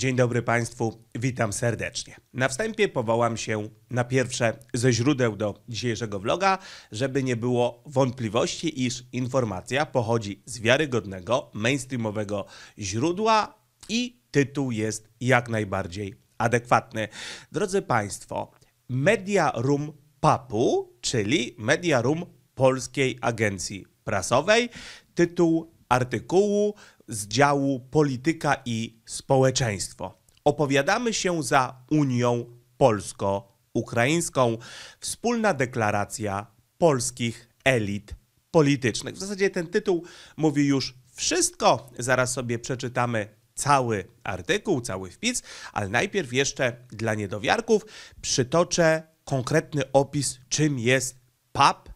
Dzień dobry Państwu, witam serdecznie. Na wstępie powołam się na pierwsze ze źródeł do dzisiejszego vloga, żeby nie było wątpliwości, iż informacja pochodzi z wiarygodnego, mainstreamowego źródła i tytuł jest jak najbardziej adekwatny. Drodzy Państwo, Media Room Papu, czyli Media Room Polskiej Agencji Prasowej, tytuł artykułu z działu polityka i społeczeństwo. Opowiadamy się za Unią Polsko-Ukraińską. Wspólna deklaracja polskich elit politycznych. W zasadzie ten tytuł mówi już wszystko. Zaraz sobie przeczytamy cały artykuł, cały wpis, ale najpierw jeszcze dla niedowiarków przytoczę konkretny opis, czym jest PAP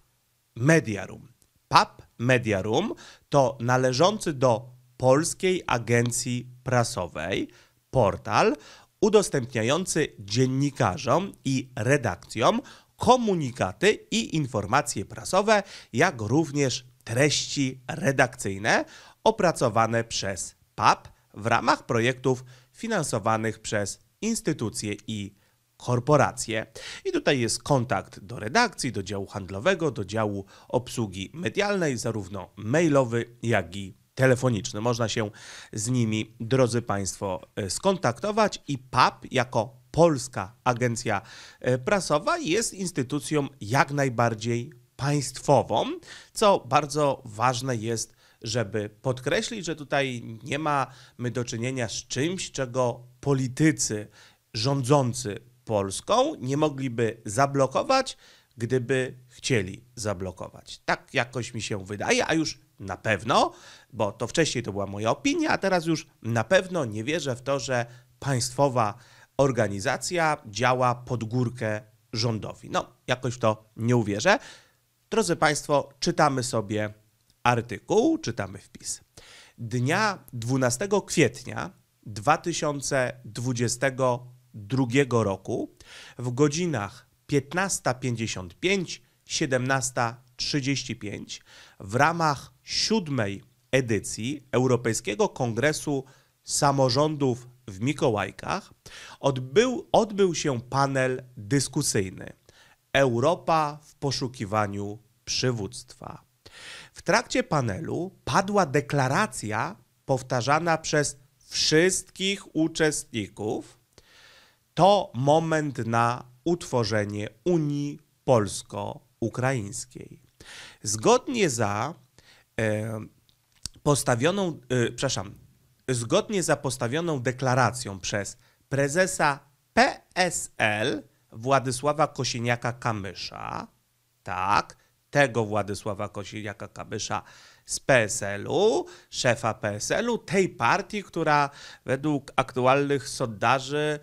Mediarum. PAP Mediarum to należący do Polskiej Agencji Prasowej, portal udostępniający dziennikarzom i redakcjom komunikaty i informacje prasowe, jak również treści redakcyjne opracowane przez PAP w ramach projektów finansowanych przez instytucje i korporacje. I tutaj jest kontakt do redakcji, do działu handlowego, do działu obsługi medialnej, zarówno mailowy, jak i telefoniczny. Można się z nimi, drodzy Państwo, e, skontaktować i PAP jako polska agencja e, prasowa jest instytucją jak najbardziej państwową, co bardzo ważne jest, żeby podkreślić, że tutaj nie mamy do czynienia z czymś, czego politycy rządzący Polską nie mogliby zablokować, gdyby chcieli zablokować. Tak jakoś mi się wydaje, a już na pewno, bo to wcześniej to była moja opinia, a teraz już na pewno nie wierzę w to, że państwowa organizacja działa pod górkę rządowi. No, jakoś w to nie uwierzę. Drodzy Państwo, czytamy sobie artykuł, czytamy wpis. Dnia 12 kwietnia 2022 roku w godzinach 15.55, 17.55 35 w ramach siódmej edycji Europejskiego Kongresu Samorządów w Mikołajkach odbył, odbył się panel dyskusyjny Europa w poszukiwaniu przywództwa. W trakcie panelu padła deklaracja powtarzana przez wszystkich uczestników. To moment na utworzenie Unii Polsko-Ukraińskiej. Zgodnie za e, postawioną, e, przepraszam, zgodnie za postawioną deklaracją przez prezesa PSL Władysława Kosieniaka-Kamysza, tak, tego Władysława Kosiniaka-Kamysza z PSL-u, szefa PSL-u, tej partii, która według aktualnych sondaży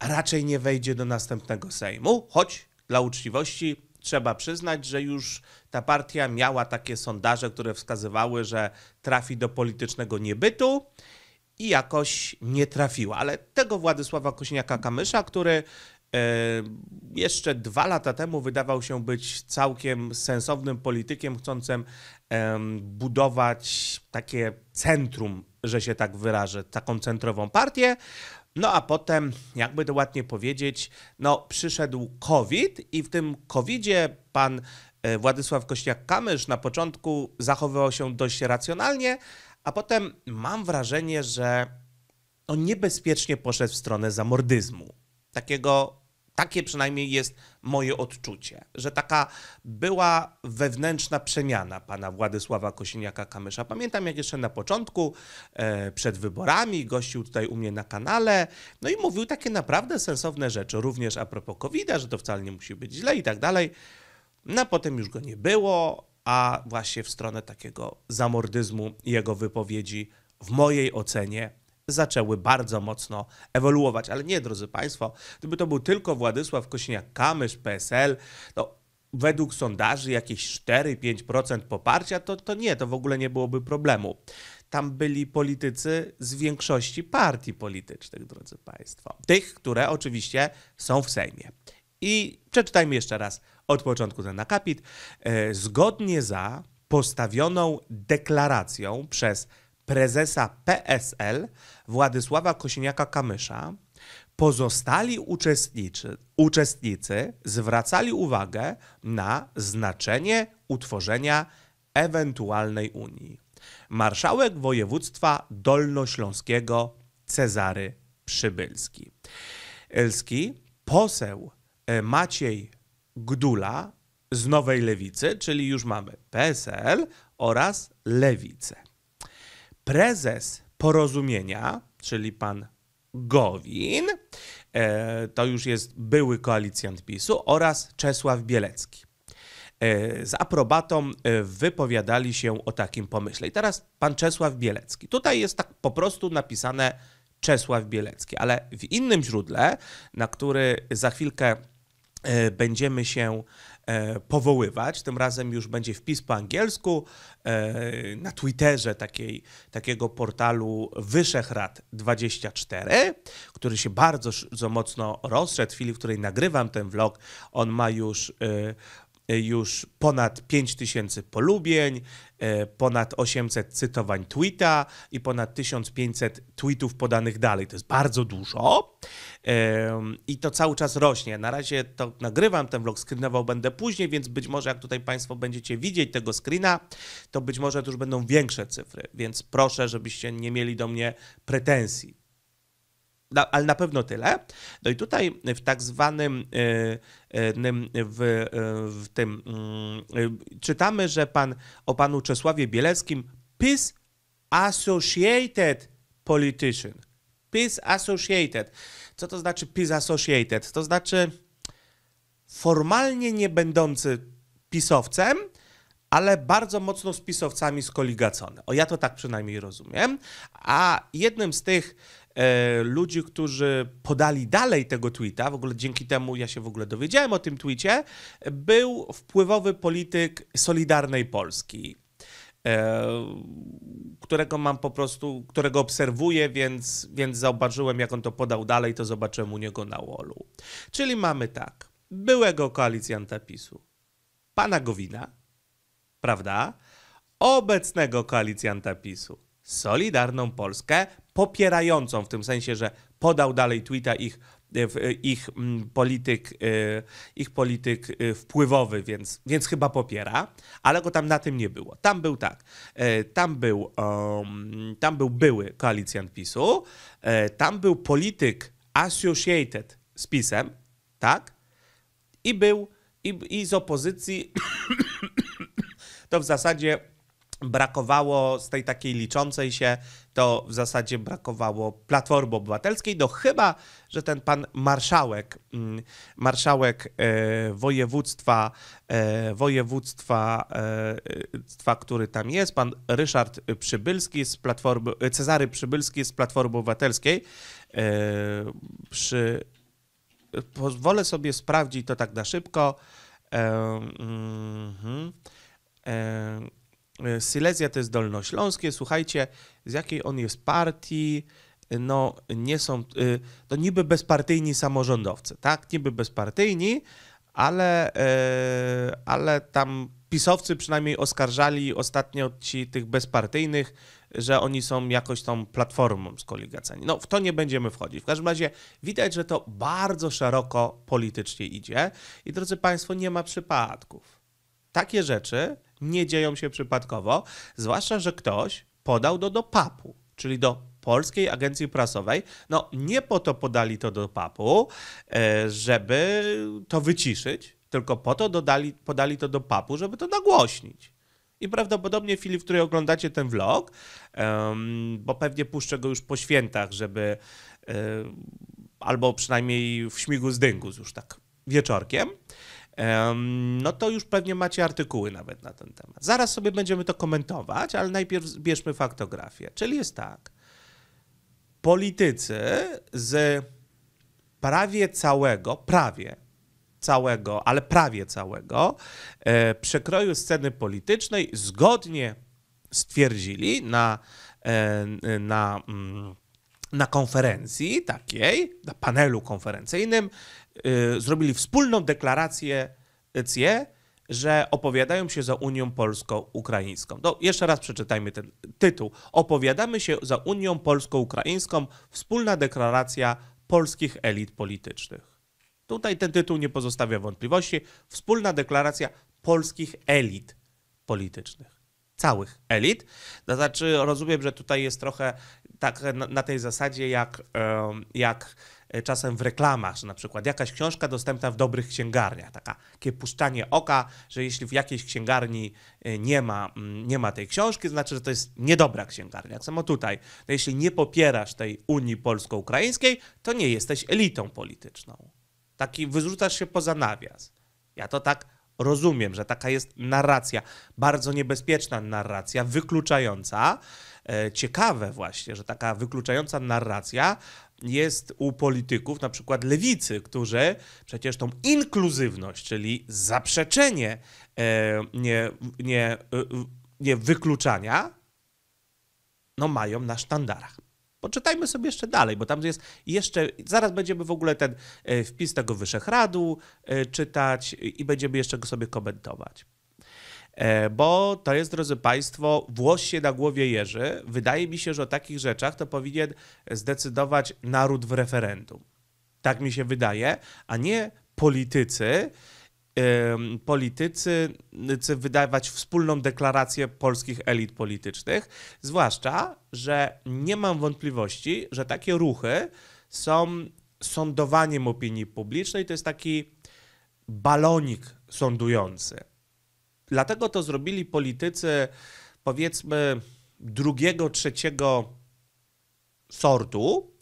raczej nie wejdzie do następnego Sejmu, choć dla uczciwości trzeba przyznać, że już ta partia miała takie sondaże, które wskazywały, że trafi do politycznego niebytu i jakoś nie trafiła. Ale tego Władysława Kośniaka-Kamysza, który e, jeszcze dwa lata temu wydawał się być całkiem sensownym politykiem, chcącym e, budować takie centrum, że się tak wyrażę, taką centrową partię. No a potem, jakby to ładnie powiedzieć, no przyszedł COVID i w tym COVIDzie pan E, Władysław Kośniak-Kamysz na początku zachowywał się dość racjonalnie, a potem mam wrażenie, że on niebezpiecznie poszedł w stronę zamordyzmu. Takiego, takie przynajmniej jest moje odczucie, że taka była wewnętrzna przemiana pana Władysława Kosiniaka-Kamysza. Pamiętam jak jeszcze na początku, e, przed wyborami, gościł tutaj u mnie na kanale, no i mówił takie naprawdę sensowne rzeczy, również a propos covid że to wcale nie musi być źle i tak dalej. No potem już go nie było, a właśnie w stronę takiego zamordyzmu jego wypowiedzi, w mojej ocenie, zaczęły bardzo mocno ewoluować. Ale nie, drodzy Państwo, gdyby to był tylko Władysław Kośniak-Kamysz, PSL, to według sondaży jakieś 4-5% poparcia, to, to nie, to w ogóle nie byłoby problemu. Tam byli politycy z większości partii politycznych, drodzy Państwo. Tych, które oczywiście są w Sejmie. I przeczytajmy jeszcze raz od początku ten akapit, e, zgodnie za postawioną deklaracją przez prezesa PSL Władysława Kosiniaka-Kamysza, pozostali uczestniczy, uczestnicy zwracali uwagę na znaczenie utworzenia ewentualnej Unii. Marszałek województwa dolnośląskiego Cezary Przybylski. Elski, poseł e, Maciej Gdula z Nowej Lewicy, czyli już mamy PSL oraz Lewicę. Prezes porozumienia, czyli pan Gowin, e, to już jest były koalicjant PiSu, oraz Czesław Bielecki. E, z aprobatą e, wypowiadali się o takim pomyśle. I teraz pan Czesław Bielecki. Tutaj jest tak po prostu napisane Czesław Bielecki, ale w innym źródle, na który za chwilkę E, będziemy się e, powoływać. Tym razem już będzie wpis po angielsku e, na Twitterze takiej, takiego portalu Wyszehrad24, który się bardzo, bardzo mocno rozszedł. W chwili, w której nagrywam ten vlog, on ma już E, już ponad 5000 polubień, e, ponad 800 cytowań tweeta i ponad 1500 tweetów podanych dalej. To jest bardzo dużo e, i to cały czas rośnie. Na razie to nagrywam, ten vlog screenował będę później, więc być może jak tutaj Państwo będziecie widzieć tego screena, to być może to już będą większe cyfry, więc proszę, żebyście nie mieli do mnie pretensji na, ale na pewno tyle. No i tutaj w tak zwanym e, e, w, e, w tym mm, czytamy, że pan o panu Czesławie Bieleckim PiS Associated Politician. PiS Associated. Co to znaczy PiS Associated? To znaczy formalnie nie będący pisowcem, ale bardzo mocno z pisowcami skoligacony. O ja to tak przynajmniej rozumiem. A jednym z tych E, ludzi, którzy podali dalej tego tweeta, w ogóle dzięki temu ja się w ogóle dowiedziałem o tym tweetie, był wpływowy polityk Solidarnej Polski e, którego mam po prostu, którego obserwuję, więc, więc zauważyłem, jak on to podał dalej, to zobaczyłem u niego na wallu. Czyli mamy tak, byłego koalicjanta PiSu, pana Gowina, prawda? Obecnego koalicjanta PiSu, Solidarną Polskę, popierającą, w tym sensie, że podał dalej tweeta ich, e, e, mm, e, ich, polityk, ich polityk wpływowy, więc, więc chyba popiera, ale go tam na tym nie było. Tam był tak, tam był, um, tam był były koalicjant PiSu, tam był polityk associated z PiSem, tak? I był, i, i z opozycji to w zasadzie brakowało z tej takiej liczącej się to w zasadzie brakowało Platformy Obywatelskiej. No chyba, że ten pan marszałek, mm, marszałek e, województwa, e, województwa, e, który tam jest, pan Ryszard Przybylski z Platformy, Cezary Przybylski z Platformy Obywatelskiej, przy, pozwolę sobie sprawdzić to tak na szybko, mhm, Silesia to jest Dolnośląskie. Słuchajcie, z jakiej on jest partii, no nie są, y, to niby bezpartyjni samorządowcy, tak? Niby bezpartyjni, ale, y, ale tam pisowcy przynajmniej oskarżali ostatnio ci tych bezpartyjnych, że oni są jakoś tą platformą skoligacani. No, w to nie będziemy wchodzić. W każdym razie widać, że to bardzo szeroko politycznie idzie i drodzy Państwo, nie ma przypadków. Takie rzeczy nie dzieją się przypadkowo, zwłaszcza, że ktoś podał to do papu, czyli do Polskiej Agencji Prasowej. No nie po to podali to do papu, e, żeby to wyciszyć, tylko po to dodali, podali to do papu, żeby to nagłośnić. I prawdopodobnie w chwili, w której oglądacie ten vlog, bo pewnie puszczę go już po świętach, żeby e, albo przynajmniej w śmigu z dęgu już tak wieczorkiem, no to już pewnie macie artykuły nawet na ten temat. Zaraz sobie będziemy to komentować, ale najpierw bierzmy faktografię. Czyli jest tak. Politycy z prawie całego, prawie całego, ale prawie całego e, przekroju sceny politycznej zgodnie stwierdzili na, e, na, mm, na konferencji takiej, na panelu konferencyjnym, Y, zrobili wspólną deklarację, że opowiadają się za Unią Polsko-Ukraińską. No, jeszcze raz przeczytajmy ten tytuł. Opowiadamy się za Unią Polsko-Ukraińską, wspólna deklaracja polskich elit politycznych. Tutaj ten tytuł nie pozostawia wątpliwości. Wspólna deklaracja polskich elit politycznych. Całych elit. To znaczy, rozumiem, że tutaj jest trochę tak na, na tej zasadzie jak, jak e, czasem w reklamach, że na przykład jakaś książka dostępna w dobrych księgarniach, taka, takie puszczanie oka, że jeśli w jakiejś księgarni e, nie ma, nie ma tej książki, znaczy, że to jest niedobra księgarnia. Tak samo tutaj, no jeśli nie popierasz tej Unii Polsko-Ukraińskiej, to nie jesteś elitą polityczną. Taki wyrzucasz się poza nawias. Ja to tak rozumiem, że taka jest narracja, bardzo niebezpieczna narracja, wykluczająca, E, ciekawe właśnie, że taka wykluczająca narracja jest u polityków, na przykład lewicy, którzy przecież tą inkluzywność, czyli zaprzeczenie e, nie, nie, e, nie wykluczania, no mają na sztandarach. Poczytajmy sobie jeszcze dalej, bo tam jest jeszcze, zaraz będziemy w ogóle ten wpis tego Wyszehradu czytać i będziemy jeszcze go sobie komentować. E, bo to jest, drodzy Państwo, włos się na głowie jeży. Wydaje mi się, że o takich rzeczach to powinien zdecydować naród w referendum. Tak mi się wydaje, a nie politycy, politycy wydawać wspólną deklarację polskich elit politycznych, zwłaszcza, że nie mam wątpliwości, że takie ruchy są sądowaniem opinii publicznej, to jest taki balonik sądujący. Dlatego to zrobili politycy, powiedzmy, drugiego, trzeciego sortu,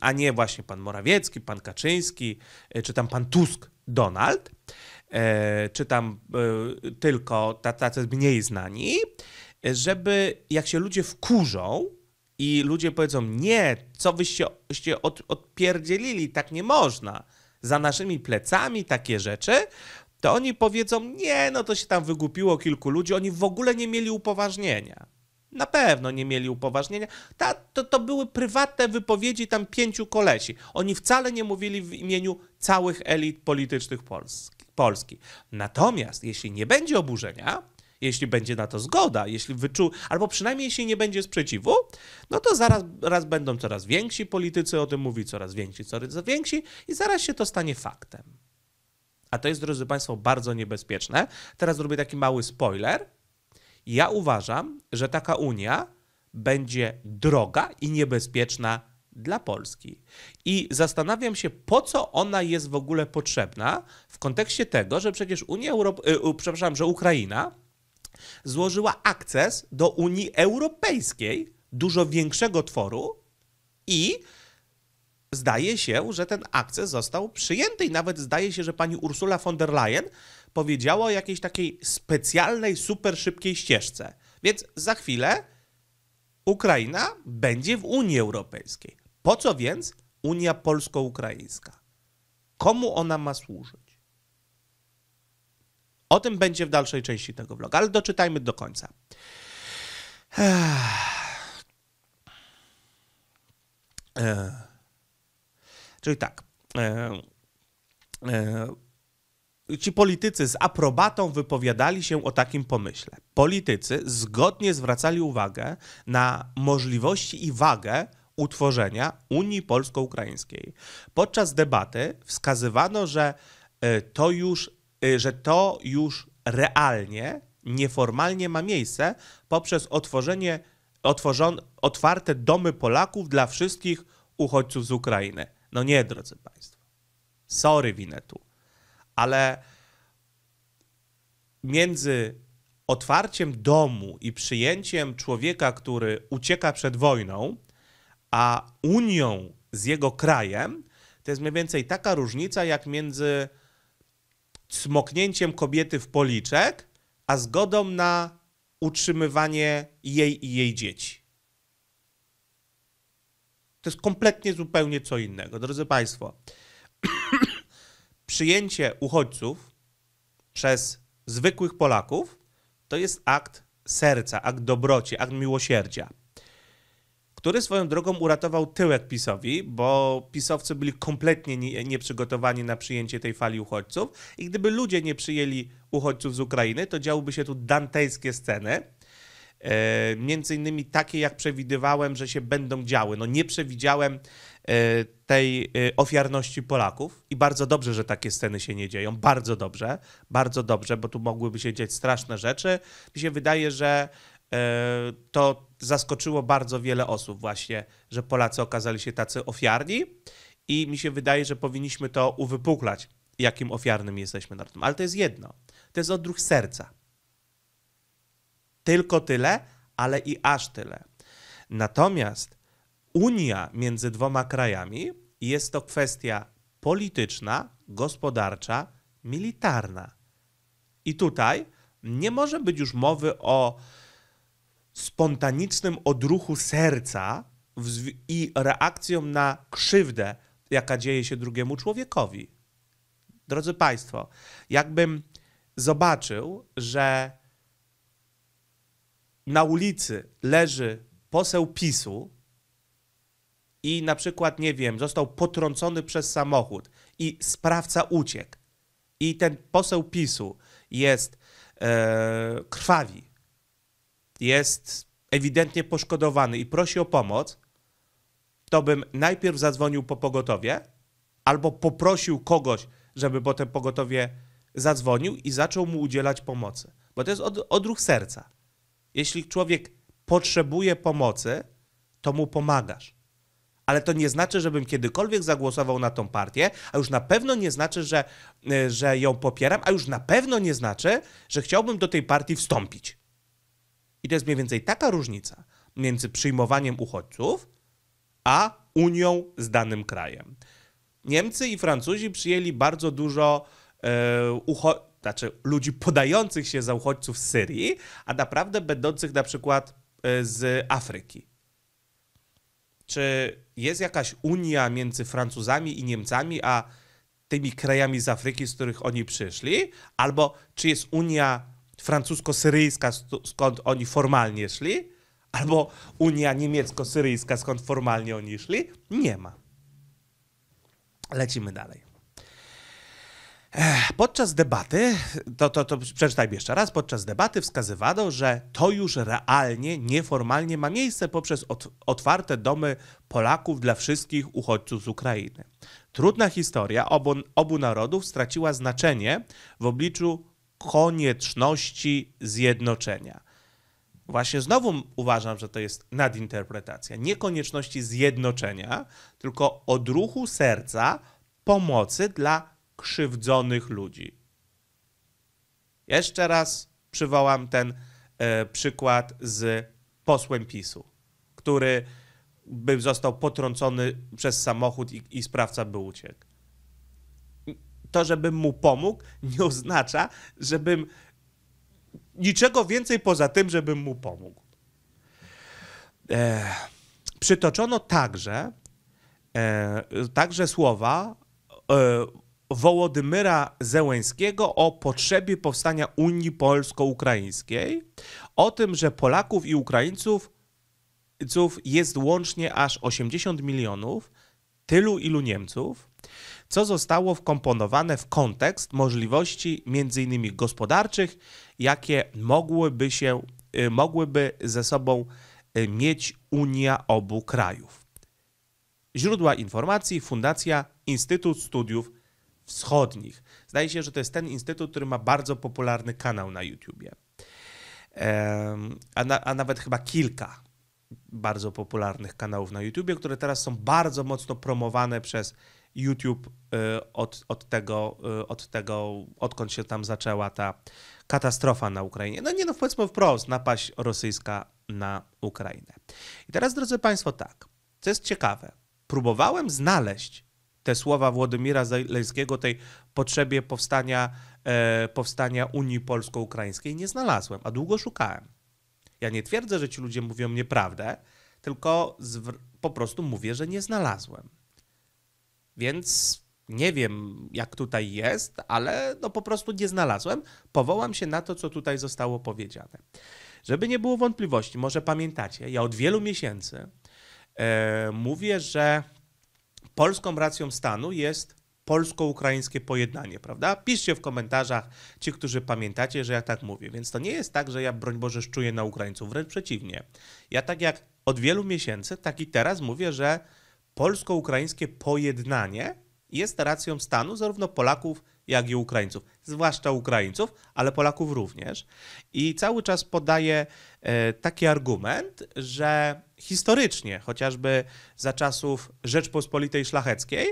a nie właśnie pan Morawiecki, pan Kaczyński, e, czy tam pan Tusk, Donald, e, czy tam e, tylko tacy mniej znani, żeby jak się ludzie wkurzą i ludzie powiedzą, nie, co wyście od, odpierdzielili, tak nie można, za naszymi plecami takie rzeczy, to oni powiedzą, nie, no to się tam wygupiło kilku ludzi, oni w ogóle nie mieli upoważnienia. Na pewno nie mieli upoważnienia. Ta, to, to były prywatne wypowiedzi tam pięciu kolesi. Oni wcale nie mówili w imieniu całych elit politycznych Polski. Polski. Natomiast jeśli nie będzie oburzenia, jeśli będzie na to zgoda, jeśli wyczu, albo przynajmniej jeśli nie będzie sprzeciwu, no to zaraz raz będą coraz więksi politycy o tym mówić, coraz więksi, coraz więksi i zaraz się to stanie faktem. A to jest, drodzy Państwo, bardzo niebezpieczne. Teraz zrobię taki mały spoiler. Ja uważam, że taka Unia będzie droga i niebezpieczna dla Polski. I zastanawiam się, po co ona jest w ogóle potrzebna w kontekście tego, że przecież Unia Europ... Y, przepraszam, że Ukraina złożyła akces do Unii Europejskiej dużo większego tworu i zdaje się, że ten akces został przyjęty i nawet zdaje się, że pani Ursula von der Leyen powiedziała o jakiejś takiej specjalnej, super szybkiej ścieżce. Więc za chwilę Ukraina będzie w Unii Europejskiej. Po co więc Unia Polsko-Ukraińska? Komu ona ma służyć? O tym będzie w dalszej części tego vloga, ale doczytajmy do końca. Ech. Ech. Czyli tak. E, e, ci politycy z aprobatą wypowiadali się o takim pomyśle. Politycy zgodnie zwracali uwagę na możliwości i wagę utworzenia Unii Polsko-Ukraińskiej. Podczas debaty wskazywano, że e, to już, e, że to już realnie, nieformalnie ma miejsce poprzez otworzenie, otworzon, otwarte domy Polaków dla wszystkich uchodźców z Ukrainy. No nie, drodzy Państwo. Sorry, Winetu, ale między otwarciem domu i przyjęciem człowieka, który ucieka przed wojną, a unią z jego krajem, to jest mniej więcej taka różnica jak między smoknięciem kobiety w policzek, a zgodą na utrzymywanie jej i jej dzieci. To jest kompletnie zupełnie co innego. Drodzy Państwo, przyjęcie uchodźców przez zwykłych Polaków to jest akt serca, akt dobroci, akt miłosierdzia, który swoją drogą uratował tyłek PiSowi, bo PiSowcy byli kompletnie nieprzygotowani na przyjęcie tej fali uchodźców i gdyby ludzie nie przyjęli uchodźców z Ukrainy, to działy się tu dantejskie sceny, E, między innymi takie, jak przewidywałem, że się będą działy. No nie przewidziałem e, tej e, ofiarności Polaków i bardzo dobrze, że takie sceny się nie dzieją. Bardzo dobrze, bardzo dobrze, bo tu mogłyby się dziać straszne rzeczy. Mi się wydaje, że to zaskoczyło bardzo wiele osób właśnie, że Polacy okazali się tacy ofiarni i mi się wydaje, że powinniśmy to uwypuklać, jakim ofiarnym jesteśmy na Ale to jest jedno. To jest odruch serca tylko tyle, ale i aż tyle. Natomiast unia między dwoma krajami jest to kwestia polityczna, gospodarcza, militarna. I tutaj nie może być już mowy o spontanicznym odruchu serca i reakcją na krzywdę, jaka dzieje się drugiemu człowiekowi. Drodzy Państwo, jakbym zobaczył, że na ulicy leży poseł PiSu i na przykład, nie wiem, został potrącony przez samochód i sprawca uciekł i ten poseł PiSu jest e, krwawi, jest ewidentnie poszkodowany i prosi o pomoc, to bym najpierw zadzwonił po pogotowie albo poprosił kogoś, żeby potem pogotowie zadzwonił i zaczął mu udzielać pomocy. Bo to jest od, odruch serca. Jeśli człowiek potrzebuje pomocy, to mu pomagasz. Ale to nie znaczy, żebym kiedykolwiek zagłosował na tą partię, a już na pewno nie znaczy, że, y, że ją popieram, a już na pewno nie znaczy, że chciałbym do tej partii wstąpić. I to jest mniej więcej taka różnica między przyjmowaniem uchodźców, a unią z danym krajem. Niemcy i Francuzi przyjęli bardzo dużo e, y, uchodźców znaczy ludzi podających się za uchodźców z Syrii, a naprawdę będących na przykład e, z Afryki. Czy jest jakaś unia między Francuzami i Niemcami, a tymi krajami z Afryki, z których oni przyszli? Albo czy jest unia francusko-syryjska, skąd oni formalnie szli? Albo unia niemiecko-syryjska, skąd formalnie oni szli? Nie ma. Lecimy dalej. Podczas debaty, to, to, to przeczytajmy jeszcze raz, podczas debaty wskazywano, że to już realnie, nieformalnie ma miejsce poprzez otwarte domy Polaków dla wszystkich uchodźców z Ukrainy. Trudna historia obu, obu narodów straciła znaczenie w obliczu konieczności zjednoczenia. Właśnie znowu uważam, że to jest nadinterpretacja. Nie konieczności zjednoczenia, tylko odruchu serca, pomocy dla krzywdzonych ludzi. Jeszcze raz przywołam ten e, przykład z posłem PiSu, który by został potrącony przez samochód i, i sprawca by uciekł. To, żebym mu pomógł, nie oznacza, żebym niczego więcej poza tym, żebym mu pomógł. E, przytoczono także, e, także słowa e, Wołodymyra Zełęskiego o potrzebie powstania Unii Polsko-Ukraińskiej, o tym, że Polaków i Ukraińców jest łącznie aż 80 milionów, tylu ilu Niemców, co zostało wkomponowane w kontekst możliwości m.in. gospodarczych, jakie mogłyby, się, y, mogłyby ze sobą y, mieć Unia obu krajów. Źródła informacji Fundacja Instytut Studiów Wschodnich. Zdaje się, że to jest ten instytut, który ma bardzo popularny kanał na YouTubie. A, na, a nawet chyba kilka bardzo popularnych kanałów na YouTubie, które teraz są bardzo mocno promowane przez YouTube y, od, od, tego, y, od tego, odkąd się tam zaczęła ta katastrofa na Ukrainie. No nie no, powiedzmy wprost, napaść rosyjska na Ukrainę. I teraz, drodzy Państwo, tak, co jest ciekawe, próbowałem znaleźć te słowa Włodymira Zeleńskiego tej potrzebie powstania, e, powstania Unii Polsko-Ukraińskiej nie znalazłem, a długo szukałem. Ja nie twierdzę, że ci ludzie mówią nieprawdę, tylko po prostu mówię, że nie znalazłem. Więc nie wiem, jak tutaj jest, ale no po prostu nie znalazłem. Powołam się na to, co tutaj zostało powiedziane. Żeby nie było wątpliwości, może pamiętacie, ja od wielu miesięcy e, mówię, że polską racją stanu jest polsko-ukraińskie pojednanie, prawda? Piszcie w komentarzach, ci, którzy pamiętacie, że ja tak mówię. Więc to nie jest tak, że ja broń Boże szczuję na Ukraińców, wręcz przeciwnie. Ja tak jak od wielu miesięcy, tak i teraz mówię, że polsko-ukraińskie pojednanie jest racją stanu zarówno Polaków, jak i Ukraińców, zwłaszcza Ukraińców, ale Polaków również. I cały czas podaje taki argument, że historycznie, chociażby za czasów Rzeczpospolitej Szlacheckiej,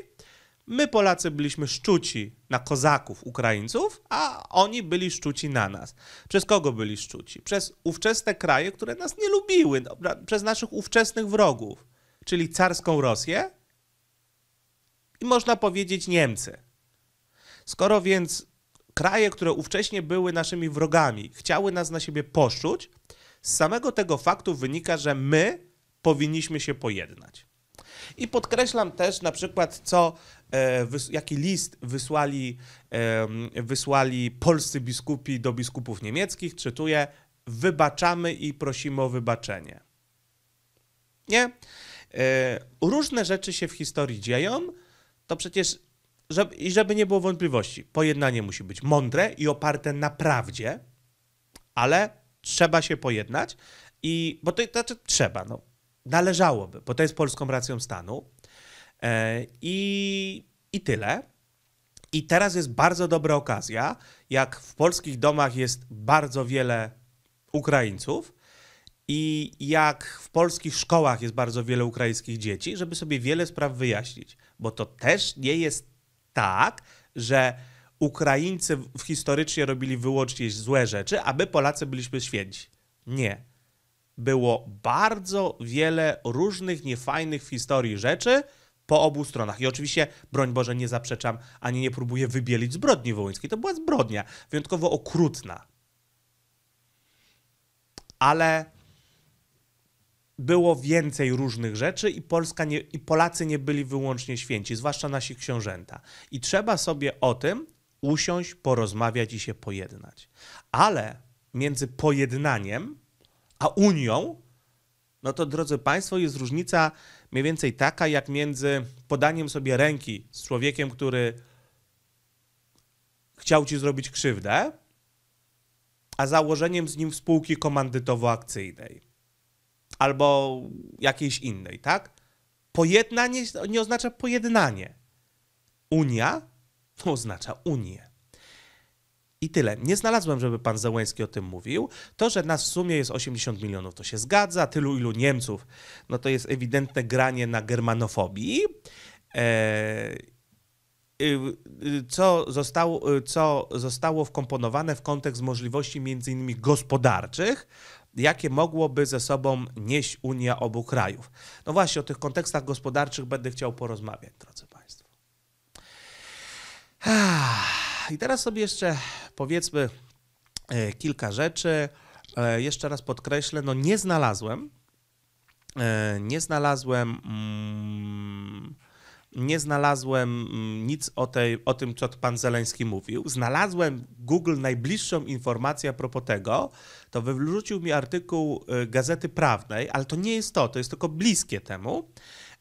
my Polacy byliśmy szczuci na kozaków Ukraińców, a oni byli szczuci na nas. Przez kogo byli szczuci? Przez ówczesne kraje, które nas nie lubiły, przez naszych ówczesnych wrogów, czyli carską Rosję i można powiedzieć Niemcy. Skoro więc kraje, które ówcześnie były naszymi wrogami, chciały nas na siebie poszczuć, z samego tego faktu wynika, że my powinniśmy się pojednać. I podkreślam też na przykład, co, e, jaki list wysłali, wysłali polscy biskupi do biskupów niemieckich. Czytuję: Wybaczamy i prosimy o wybaczenie. Nie? E, różne rzeczy się w historii dzieją. To przecież żeby, i żeby nie było wątpliwości, pojednanie musi być mądre i oparte na prawdzie, ale trzeba się pojednać i, bo to znaczy trzeba, no, należałoby, bo to jest polską racją stanu e, i, i tyle. I teraz jest bardzo dobra okazja, jak w polskich domach jest bardzo wiele Ukraińców i jak w polskich szkołach jest bardzo wiele ukraińskich dzieci, żeby sobie wiele spraw wyjaśnić, bo to też nie jest tak, że Ukraińcy historycznie robili wyłącznie złe rzeczy, a my Polacy byliśmy święci. Nie. Było bardzo wiele różnych niefajnych w historii rzeczy po obu stronach. I oczywiście, broń Boże, nie zaprzeczam ani nie próbuję wybielić zbrodni wołyńskiej. To była zbrodnia, wyjątkowo okrutna. Ale było więcej różnych rzeczy i, Polska nie, i Polacy nie byli wyłącznie święci, zwłaszcza nasi książęta. I trzeba sobie o tym usiąść, porozmawiać i się pojednać. Ale między pojednaniem a Unią, no to drodzy Państwo, jest różnica mniej więcej taka, jak między podaniem sobie ręki z człowiekiem, który chciał ci zrobić krzywdę, a założeniem z nim spółki komandytowo-akcyjnej albo jakiejś innej, tak? Pojednanie nie oznacza pojednanie. Unia to oznacza unię. I tyle. Nie znalazłem, żeby pan Zełęski o tym mówił. To, że nas w sumie jest 80 milionów, to się zgadza. Tylu ilu Niemców, no to jest ewidentne granie na germanofobii. E, y, y, co zostało, y, co zostało wkomponowane w kontekst możliwości między innymi gospodarczych, jakie mogłoby ze sobą nieść Unia obu krajów. No właśnie, o tych kontekstach gospodarczych będę chciał porozmawiać, drodzy Państwo. I teraz sobie jeszcze powiedzmy e, kilka rzeczy. E, jeszcze raz podkreślę, no nie znalazłem, e, nie znalazłem. Mm, nie znalazłem mm, nic o, tej, o tym, co pan Zeleński mówił. Znalazłem Google najbliższą informację a propos tego, to wyrzucił mi artykuł y, Gazety Prawnej, ale to nie jest to, to jest tylko bliskie temu.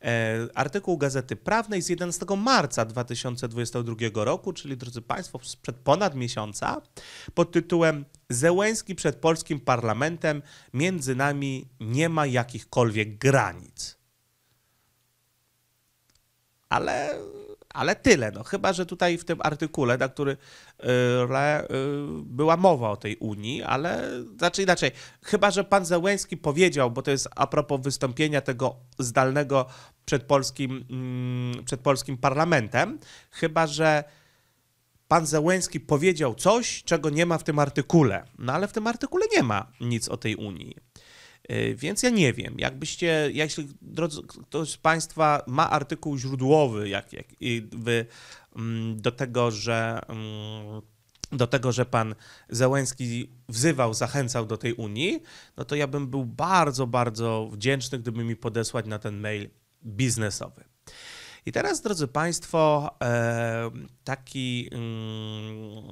E, artykuł Gazety Prawnej z 11 marca 2022 roku, czyli drodzy Państwo, sprzed ponad miesiąca, pod tytułem Zełęski przed polskim parlamentem, między nami nie ma jakichkolwiek granic ale, ale tyle. No, chyba, że tutaj w tym artykule, na który y, y, była mowa o tej Unii, ale znaczy inaczej, chyba, że pan Zełęski powiedział, bo to jest a propos wystąpienia tego zdalnego przed polskim, mm, przed polskim parlamentem, chyba, że pan Zełęski powiedział coś, czego nie ma w tym artykule. No ale w tym artykule nie ma nic o tej Unii. E, więc ja nie wiem, jakbyście, jeśli drodzy, ktoś z Państwa ma artykuł źródłowy jak, jak, wy, mm, do tego, że mm, do tego, że pan Zełęski wzywał, zachęcał do tej Unii, no to ja bym był bardzo, bardzo wdzięczny, gdyby mi podesłać na ten mail biznesowy. I teraz, drodzy Państwo, e, taki, mm,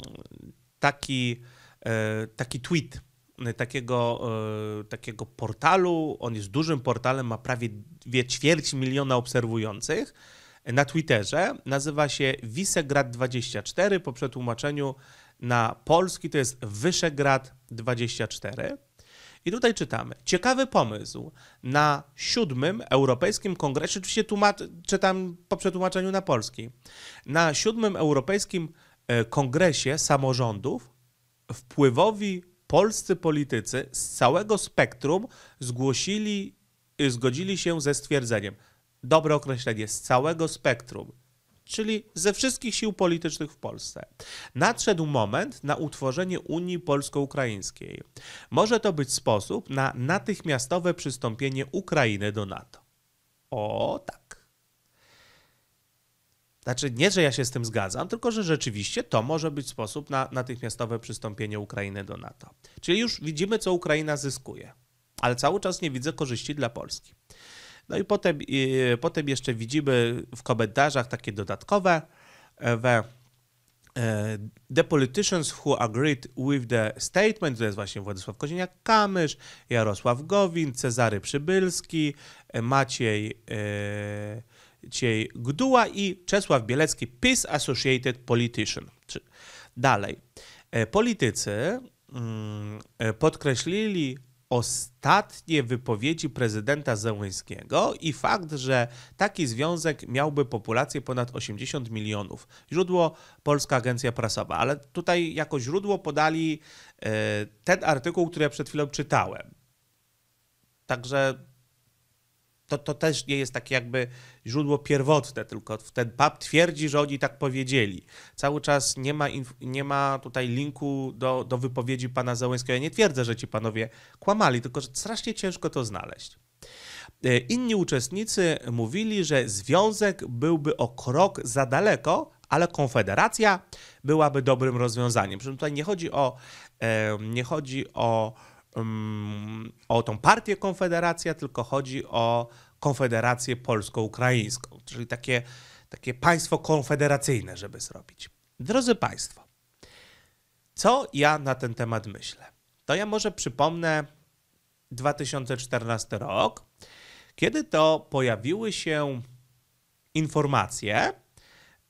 taki, e, taki tweet Y, takiego, y, takiego portalu. On jest dużym portalem, ma prawie dwie ćwierć miliona obserwujących na Twitterze. Nazywa się Wisegrad24. Po przetłumaczeniu na polski to jest Wyszegrad24. I tutaj czytamy. Ciekawy pomysł. Na siódmym Europejskim Kongresie, oczywiście czytam po przetłumaczeniu na polski. Na siódmym Europejskim e, Kongresie Samorządów wpływowi polscy politycy z całego spektrum zgłosili, y, zgodzili się ze stwierdzeniem. Dobre określenie, z całego spektrum czyli ze wszystkich sił politycznych w Polsce. Nadszedł moment na utworzenie Unii Polsko-Ukraińskiej. Może to być sposób na natychmiastowe przystąpienie Ukrainy do NATO. O tak. Znaczy, nie, że ja się z tym zgadzam, tylko że rzeczywiście to może być sposób na natychmiastowe przystąpienie Ukrainy do NATO. Czyli już widzimy, co Ukraina zyskuje, ale cały czas nie widzę korzyści dla Polski. No i potem, i potem jeszcze widzimy w komentarzach takie dodatkowe, e, we e, The politicians who agreed with the statement, to jest właśnie Władysław koziniak kamysz Jarosław Gowin, Cezary Przybylski, e, Maciej... Ciej Gduła i Czesław Bielecki, Peace Associated Politician. Dalej. E, politycy mm, e, podkreślili ostatnie wypowiedzi prezydenta Zełęskiego i fakt, że taki związek miałby populację ponad 80 milionów. Źródło Polska Agencja Prasowa, ale tutaj jako źródło podali e, ten artykuł, który ja przed chwilą czytałem. Także to, to też nie jest takie jakby źródło pierwotne, tylko ten pap twierdzi, że oni tak powiedzieli. Cały czas nie ma, nie ma tutaj linku do, do wypowiedzi pana Załęskiego. Ja nie twierdzę, że ci panowie kłamali, tylko że strasznie ciężko to znaleźć. E, inni uczestnicy mówili, że związek byłby o krok za daleko, ale konfederacja byłaby dobrym rozwiązaniem. Przy czym tutaj nie chodzi o, e, nie chodzi o Mm, o tą partię Konfederacja, tylko chodzi o Konfederację Polsko-Ukraińską, czyli takie, takie państwo konfederacyjne, żeby zrobić. Drodzy Państwo, co ja na ten temat myślę? To ja może przypomnę 2014 rok, kiedy to pojawiły się informacje,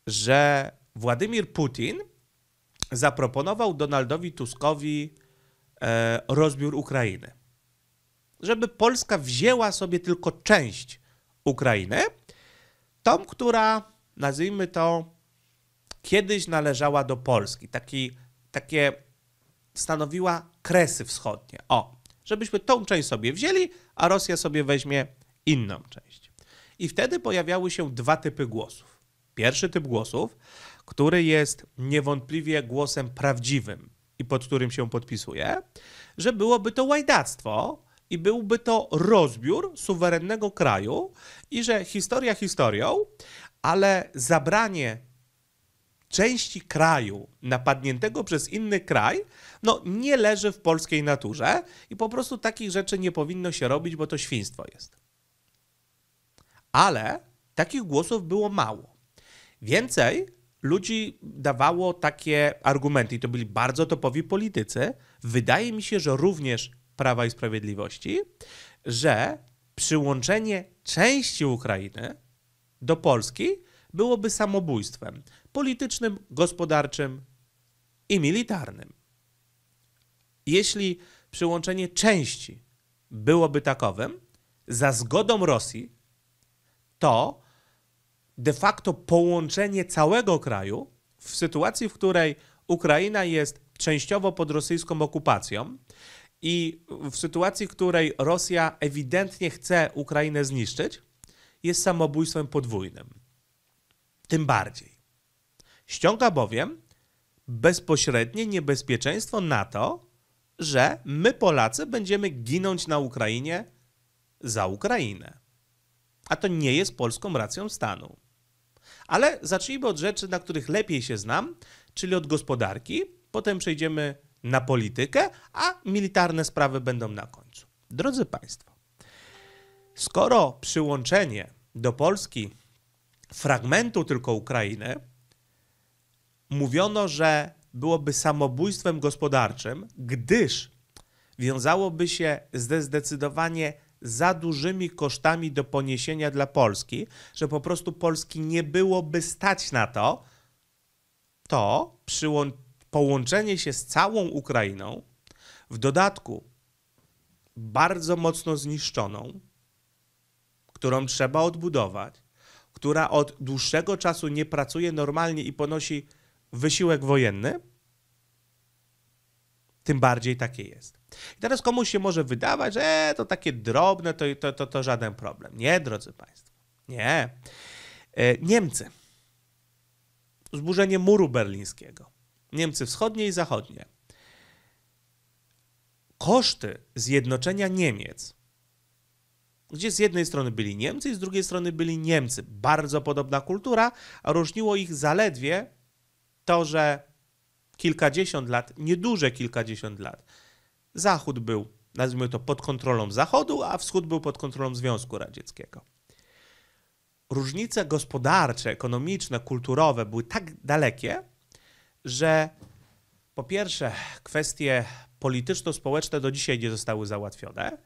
że Władimir Putin zaproponował Donaldowi Tuskowi E, rozbiór Ukrainy. Żeby Polska wzięła sobie tylko część Ukrainy, tą, która, nazwijmy to, kiedyś należała do Polski, taki, takie stanowiła kresy wschodnie. O, żebyśmy tą część sobie wzięli, a Rosja sobie weźmie inną część. I wtedy pojawiały się dwa typy głosów. Pierwszy typ głosów, który jest niewątpliwie głosem prawdziwym, i pod którym się podpisuje, że byłoby to łajdactwo i byłby to rozbiór suwerennego kraju i że historia historią, ale zabranie części kraju napadniętego przez inny kraj, no nie leży w polskiej naturze i po prostu takich rzeczy nie powinno się robić, bo to świństwo jest. Ale takich głosów było mało. Więcej ludzi dawało takie argumenty, i to byli bardzo topowi politycy, wydaje mi się, że również Prawa i Sprawiedliwości, że przyłączenie części Ukrainy do Polski byłoby samobójstwem politycznym, gospodarczym i militarnym. Jeśli przyłączenie części byłoby takowym, za zgodą Rosji, to de facto połączenie całego kraju w sytuacji, w której Ukraina jest częściowo pod rosyjską okupacją i w sytuacji, w której Rosja ewidentnie chce Ukrainę zniszczyć, jest samobójstwem podwójnym. Tym bardziej. Ściąga bowiem bezpośrednie niebezpieczeństwo na to, że my Polacy będziemy ginąć na Ukrainie za Ukrainę. A to nie jest polską racją stanu. Ale zacznijmy od rzeczy, na których lepiej się znam, czyli od gospodarki, potem przejdziemy na politykę, a militarne sprawy będą na końcu. Drodzy Państwo, skoro przyłączenie do Polski fragmentu tylko Ukrainy, mówiono, że byłoby samobójstwem gospodarczym, gdyż wiązałoby się ze zdecydowanie za dużymi kosztami do poniesienia dla Polski, że po prostu Polski nie byłoby stać na to, to połączenie się z całą Ukrainą, w dodatku bardzo mocno zniszczoną, którą trzeba odbudować, która od dłuższego czasu nie pracuje normalnie i ponosi wysiłek wojenny, tym bardziej takie jest. I teraz komuś się może wydawać, że e, to takie drobne, to, to, to, to żaden problem. Nie, drodzy Państwo. Nie. E, Niemcy. Zburzenie muru berlińskiego. Niemcy wschodnie i zachodnie. Koszty zjednoczenia Niemiec gdzie z jednej strony byli Niemcy i z drugiej strony byli Niemcy. Bardzo podobna kultura, a różniło ich zaledwie to, że kilkadziesiąt lat, nieduże kilkadziesiąt lat, Zachód był, nazwijmy to, pod kontrolą Zachodu, a Wschód był pod kontrolą Związku Radzieckiego. Różnice gospodarcze, ekonomiczne, kulturowe były tak dalekie, że po pierwsze kwestie polityczno-społeczne do dzisiaj nie zostały załatwione,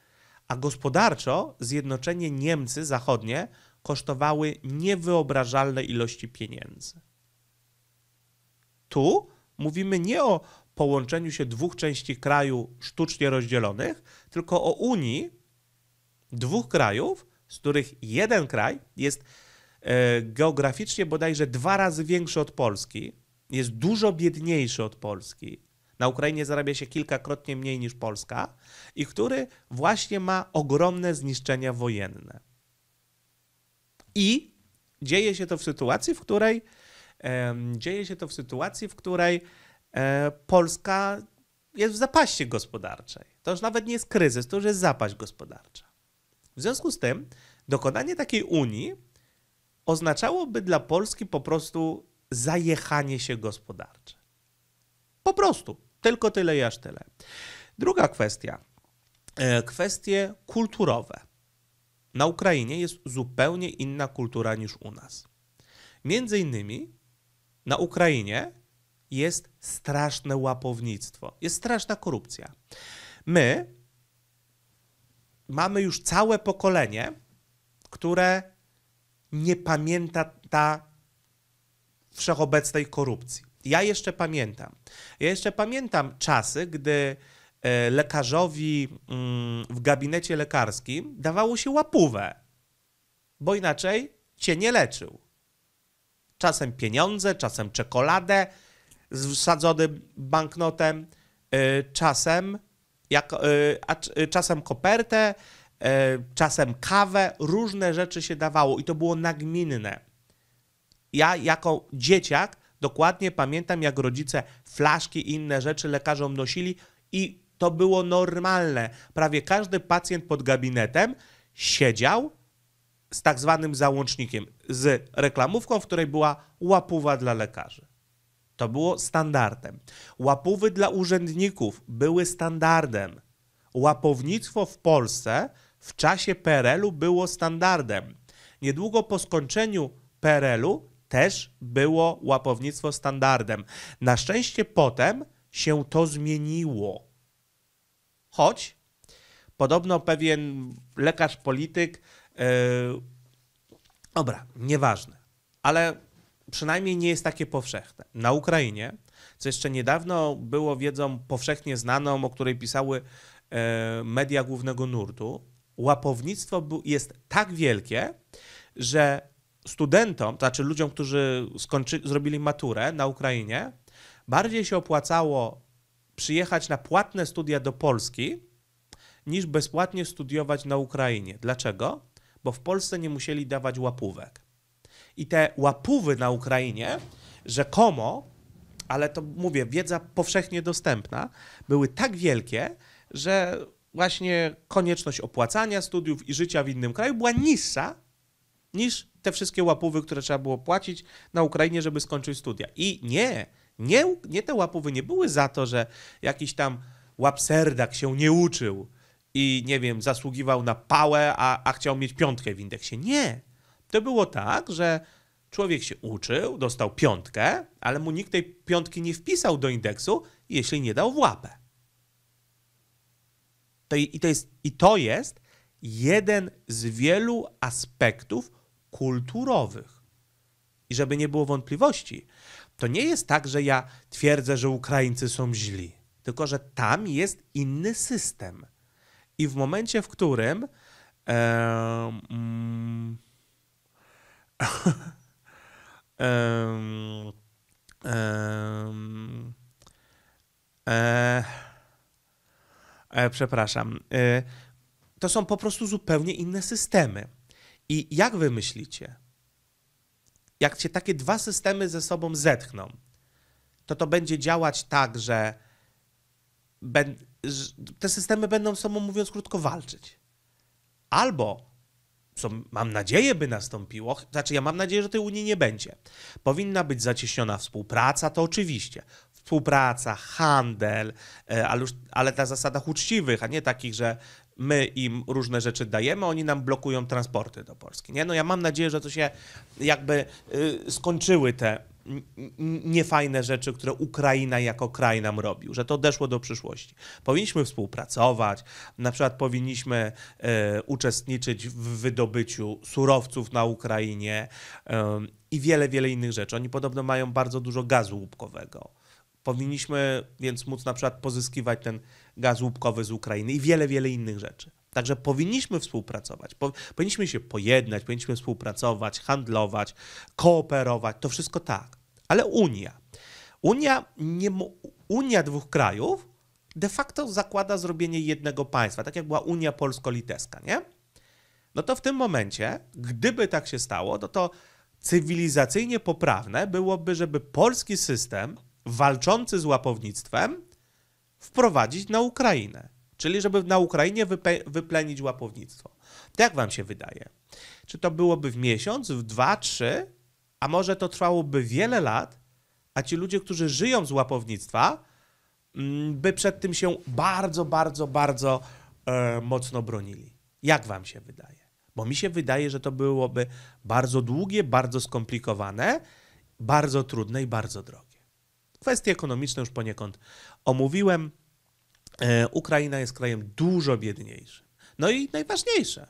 a gospodarczo zjednoczenie Niemcy zachodnie kosztowały niewyobrażalne ilości pieniędzy. Tu mówimy nie o połączeniu się dwóch części kraju sztucznie rozdzielonych, tylko o Unii dwóch krajów, z których jeden kraj jest e, geograficznie bodajże dwa razy większy od Polski, jest dużo biedniejszy od Polski, na Ukrainie zarabia się kilkakrotnie mniej niż Polska i który właśnie ma ogromne zniszczenia wojenne. I dzieje się to w sytuacji, w której Dzieje się to w sytuacji, w której e, Polska jest w zapaści gospodarczej. To już nawet nie jest kryzys, to już jest zapaść gospodarcza. W związku z tym dokonanie takiej Unii oznaczałoby dla Polski po prostu zajechanie się gospodarcze. Po prostu. Tylko tyle i aż tyle. Druga kwestia. E, kwestie kulturowe. Na Ukrainie jest zupełnie inna kultura niż u nas. Między innymi na Ukrainie jest straszne łapownictwo, jest straszna korupcja. My mamy już całe pokolenie, które nie pamięta ta wszechobecnej korupcji. Ja jeszcze pamiętam. Ja jeszcze pamiętam czasy, gdy e, lekarzowi mm, w gabinecie lekarskim dawało się łapówę, bo inaczej cię nie leczył czasem pieniądze, czasem czekoladę z wsadzonym banknotem, y, czasem, jak, y, y, czasem kopertę, czasem kawę, różne rzeczy się dawało i to było nagminne. Ja jako dzieciak dokładnie pamiętam, jak rodzice flaszki i inne rzeczy lekarzom nosili i to było normalne. Prawie każdy pacjent pod gabinetem siedział z tak zwanym załącznikiem, z reklamówką, w której była łapuwa dla lekarzy. To było standardem. Łapówy dla urzędników były standardem. Łapownictwo w Polsce w czasie PRL-u było standardem. Niedługo po skończeniu PRL-u też było łapownictwo standardem. Na szczęście potem się to zmieniło. Choć podobno pewien lekarz polityk Obra, yy, dobra, nieważne, ale przynajmniej nie jest takie powszechne. Na Ukrainie, co jeszcze niedawno było wiedzą powszechnie znaną, o której pisały e, media głównego nurtu, łapownictwo jest tak wielkie, że studentom, to znaczy ludziom, którzy skończy, zrobili maturę na Ukrainie, bardziej się opłacało przyjechać na płatne studia do Polski, niż bezpłatnie studiować na Ukrainie. Dlaczego? bo w Polsce nie musieli dawać łapówek. I te łapówy na Ukrainie rzekomo, ale to mówię, wiedza powszechnie dostępna, były tak wielkie, że właśnie konieczność opłacania studiów i życia w innym kraju była niższa niż te wszystkie łapówy, które trzeba było płacić na Ukrainie, żeby skończyć studia. I nie, nie, nie te łapówy nie były za to, że jakiś tam łapserdak się nie uczył i nie wiem, zasługiwał na pałę, a, a chciał mieć piątkę w indeksie. Nie. To było tak, że człowiek się uczył, dostał piątkę, ale mu nikt tej piątki nie wpisał do indeksu, jeśli nie dał w łapę. To i, i, to jest, I to jest jeden z wielu aspektów kulturowych. I żeby nie było wątpliwości, to nie jest tak, że ja twierdzę, że Ukraińcy są źli, tylko że tam jest inny system i w momencie, w którym. E, mm, e, e, przepraszam. E, to są po prostu zupełnie inne systemy. I jak wy myślicie? Jak się takie dwa systemy ze sobą zetchną, to to będzie działać tak, że te systemy będą sobą, mówiąc krótko, walczyć. Albo, co mam nadzieję by nastąpiło, znaczy ja mam nadzieję, że tej Unii nie będzie. Powinna być zacieśniona współpraca, to oczywiście. Współpraca, handel, e, ale, już, ale na zasadach uczciwych, a nie takich, że my im różne rzeczy dajemy, oni nam blokują transporty do Polski. Nie? No ja mam nadzieję, że to się jakby y, skończyły te niefajne rzeczy, które Ukraina jako kraj nam robił, że to doszło do przyszłości. Powinniśmy współpracować, na przykład powinniśmy e, uczestniczyć w wydobyciu surowców na Ukrainie e, i wiele, wiele innych rzeczy. Oni podobno mają bardzo dużo gazu łupkowego. Powinniśmy więc móc na przykład pozyskiwać ten gaz łupkowy z Ukrainy i wiele, wiele innych rzeczy. Także powinniśmy współpracować, powinniśmy się pojednać, powinniśmy współpracować, handlować, kooperować, to wszystko tak ale Unia. Unia, nie, Unia dwóch krajów de facto zakłada zrobienie jednego państwa, tak jak była Unia Polsko-Litewska, nie? No to w tym momencie, gdyby tak się stało, no to cywilizacyjnie poprawne byłoby, żeby polski system walczący z łapownictwem wprowadzić na Ukrainę. Czyli żeby na Ukrainie wyplenić łapownictwo. Tak wam się wydaje? Czy to byłoby w miesiąc, w dwa, trzy? A może to trwałoby wiele lat, a ci ludzie, którzy żyją z łapownictwa, mm, by przed tym się bardzo, bardzo, bardzo e, mocno bronili. Jak wam się wydaje? Bo mi się wydaje, że to byłoby bardzo długie, bardzo skomplikowane, bardzo trudne i bardzo drogie. Kwestie ekonomiczne już poniekąd omówiłem. E, Ukraina jest krajem dużo biedniejszym. No i najważniejsze,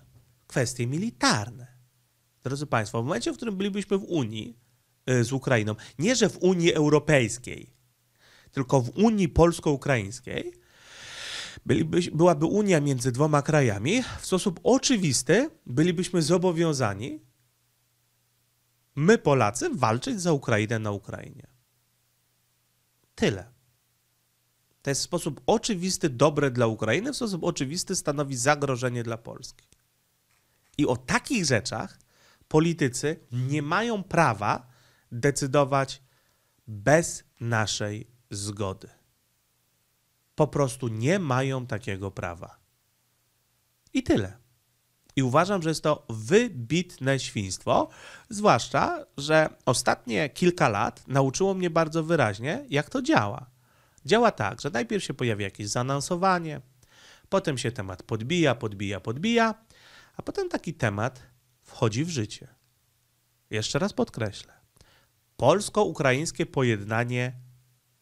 kwestie militarne drodzy Państwo, w momencie, w którym bylibyśmy w Unii y, z Ukrainą, nie że w Unii Europejskiej, tylko w Unii Polsko-Ukraińskiej, byliby, byłaby Unia między dwoma krajami, w sposób oczywisty bylibyśmy zobowiązani, my Polacy, walczyć za Ukrainę na Ukrainie. Tyle. To jest w sposób oczywisty dobre dla Ukrainy, w sposób oczywisty stanowi zagrożenie dla Polski. I o takich rzeczach politycy nie mają prawa decydować bez naszej zgody. Po prostu nie mają takiego prawa. I tyle. I uważam, że jest to wybitne świństwo, zwłaszcza, że ostatnie kilka lat nauczyło mnie bardzo wyraźnie, jak to działa. Działa tak, że najpierw się pojawia jakieś zanansowanie, potem się temat podbija, podbija, podbija, a potem taki temat wchodzi w życie. Jeszcze raz podkreślę. Polsko-ukraińskie pojednanie,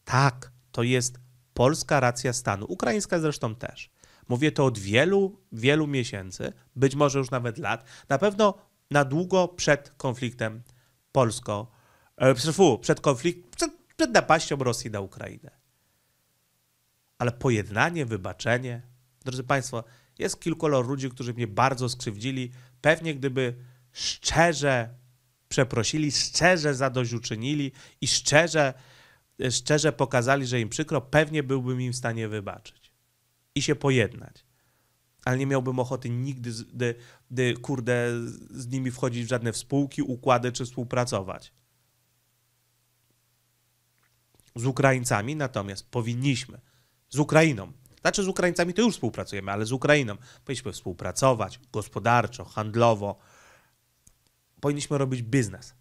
tak, to jest polska racja stanu, ukraińska zresztą też. Mówię to od wielu, wielu miesięcy, być może już nawet lat, na pewno na długo przed konfliktem polsko, e, przed konfliktem, przed, przed napaścią Rosji na Ukrainę. Ale pojednanie, wybaczenie, drodzy Państwo, jest kilkoro ludzi, którzy mnie bardzo skrzywdzili, Pewnie gdyby szczerze przeprosili, szczerze zadośćuczynili i szczerze, e, szczerze pokazali, że im przykro, pewnie byłbym im w stanie wybaczyć i się pojednać. Ale nie miałbym ochoty nigdy, dy, dy, kurde, z nimi wchodzić w żadne współki, układy czy współpracować. Z Ukraińcami natomiast powinniśmy, z Ukrainą znaczy z Ukraińcami to już współpracujemy, ale z Ukrainą powinniśmy współpracować gospodarczo, handlowo. Powinniśmy robić biznes,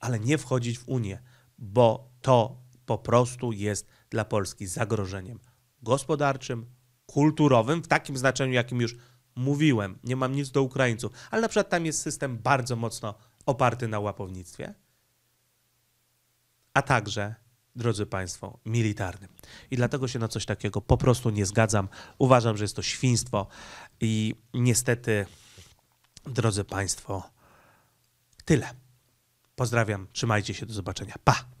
ale nie wchodzić w Unię, bo to po prostu jest dla Polski zagrożeniem gospodarczym, kulturowym, w takim znaczeniu, jakim już mówiłem. Nie mam nic do Ukraińców, ale na przykład tam jest system bardzo mocno oparty na łapownictwie, a także drodzy Państwo, militarnym. I dlatego się na coś takiego po prostu nie zgadzam. Uważam, że jest to świństwo i niestety, drodzy Państwo, tyle. Pozdrawiam, trzymajcie się, do zobaczenia. Pa!